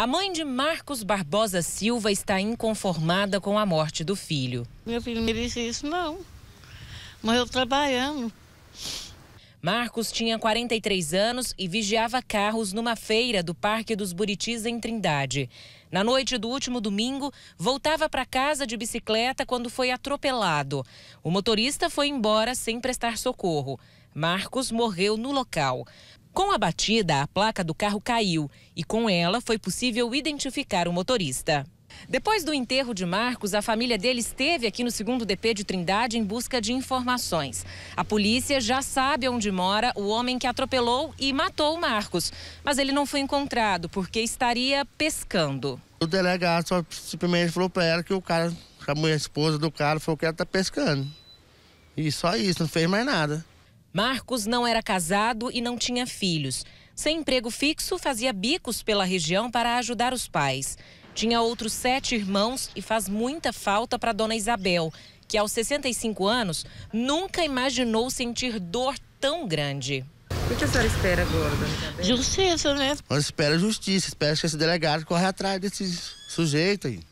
A mãe de Marcos Barbosa Silva está inconformada com a morte do filho. Meu filho merecia isso, não. Morreu trabalhando. Marcos tinha 43 anos e vigiava carros numa feira do Parque dos Buritis, em Trindade. Na noite do último domingo, voltava para casa de bicicleta quando foi atropelado. O motorista foi embora sem prestar socorro. Marcos morreu no local. Com a batida, a placa do carro caiu e com ela foi possível identificar o motorista. Depois do enterro de Marcos, a família dele esteve aqui no segundo DP de Trindade em busca de informações. A polícia já sabe onde mora o homem que atropelou e matou Marcos, mas ele não foi encontrado porque estaria pescando. O delegado só simplesmente falou para ela que o cara, a mulher esposa do cara, falou que ela está pescando. E só isso, não fez mais nada. Marcos não era casado e não tinha filhos. Sem emprego fixo, fazia bicos pela região para ajudar os pais. Tinha outros sete irmãos e faz muita falta para dona Isabel, que aos 65 anos nunca imaginou sentir dor tão grande. O que a senhora espera, gorda? Justiça, né? Mas espera justiça, espera que esse delegado corra atrás desse sujeito aí.